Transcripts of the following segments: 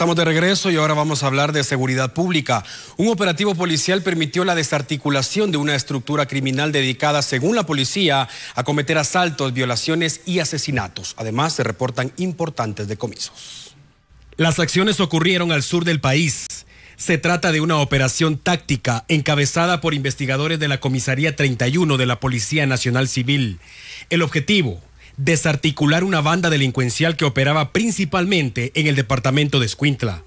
Estamos de regreso y ahora vamos a hablar de seguridad pública. Un operativo policial permitió la desarticulación de una estructura criminal dedicada, según la policía, a cometer asaltos, violaciones y asesinatos. Además, se reportan importantes decomisos. Las acciones ocurrieron al sur del país. Se trata de una operación táctica encabezada por investigadores de la Comisaría 31 de la Policía Nacional Civil. El objetivo, desarticular una banda delincuencial que operaba principalmente en el departamento de Escuintla.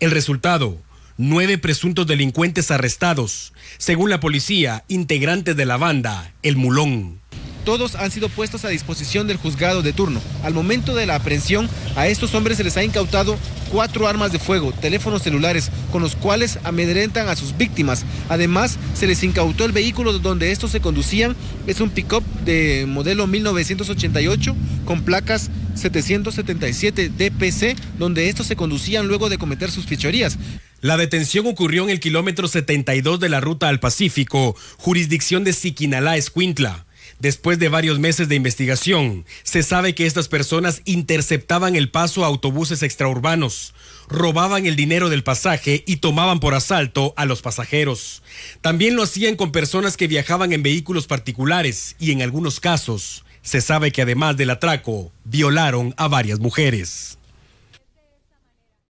El resultado, nueve presuntos delincuentes arrestados, según la policía, integrantes de la banda El Mulón. Todos han sido puestos a disposición del juzgado de turno. Al momento de la aprehensión, a estos hombres se les ha incautado cuatro armas de fuego, teléfonos celulares, con los cuales amedrentan a sus víctimas. Además, se les incautó el vehículo donde estos se conducían. Es un pick-up de modelo 1988 con placas 777 DPC, donde estos se conducían luego de cometer sus fichorías. La detención ocurrió en el kilómetro 72 de la ruta al Pacífico, jurisdicción de Siquinalá, Escuintla. Después de varios meses de investigación, se sabe que estas personas interceptaban el paso a autobuses extraurbanos, robaban el dinero del pasaje y tomaban por asalto a los pasajeros. También lo hacían con personas que viajaban en vehículos particulares y en algunos casos se sabe que además del atraco, violaron a varias mujeres.